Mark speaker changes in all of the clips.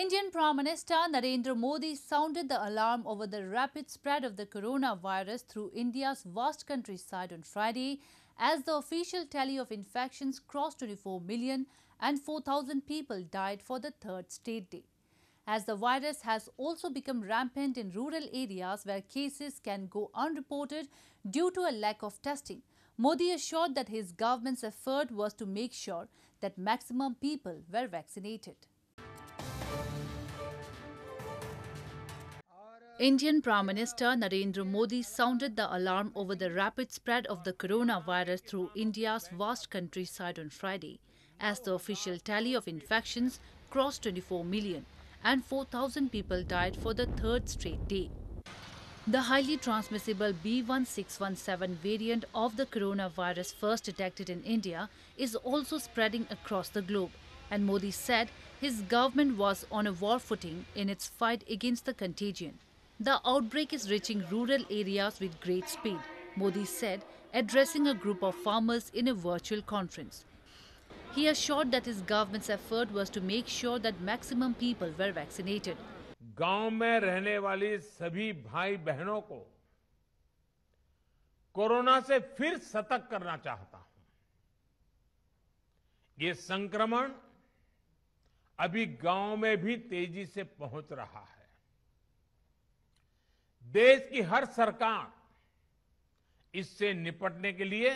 Speaker 1: Indian Prime Minister Narendra Modi sounded the alarm over the rapid spread of the coronavirus through India's vast countryside on Friday as the official tally of infections crossed 24 million and 4,000 people died for the third straight day. As the virus has also become rampant in rural areas where cases can go unreported due to a lack of testing, Modi assured that his government's effort was to make sure that maximum people were vaccinated. Indian Prime Minister Narendra Modi sounded the alarm over the rapid spread of the coronavirus through India's vast countryside on Friday, as the official tally of infections crossed 24 million and 4,000 people died for the third straight day. The highly transmissible B1617 variant of the coronavirus first detected in India is also spreading across the globe, and Modi said his government was on a war footing in its fight against the contagion. The outbreak is reaching rural areas with great speed, Modi said, addressing a group of farmers in a virtual conference. He assured that his government's effort was to make sure that maximum people
Speaker 2: were vaccinated. गांव में रहने वाले सभी भाई बहनों को corona से फिर सतर्क करना चाहता हूं ये संक्रमण अभी गांव में भी तेजी से पहुंच रहा है देश की हर सरकार इससे निपटने के लिए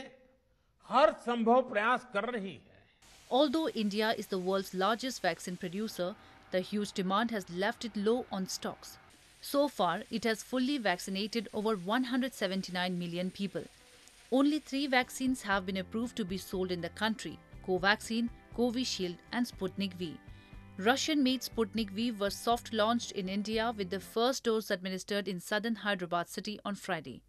Speaker 2: हर संभव प्रयास कर रही है
Speaker 1: although India is the world largest vaccine producer the huge demand has left it low on stocks so far it has fully vaccinated over 179 million people only three vaccine have been approve to be sold in the country Covaxin Covishield and Sputnik V Russian made Sputnik V was soft launched in India with the first dose administered in southern Hyderabad city on Friday.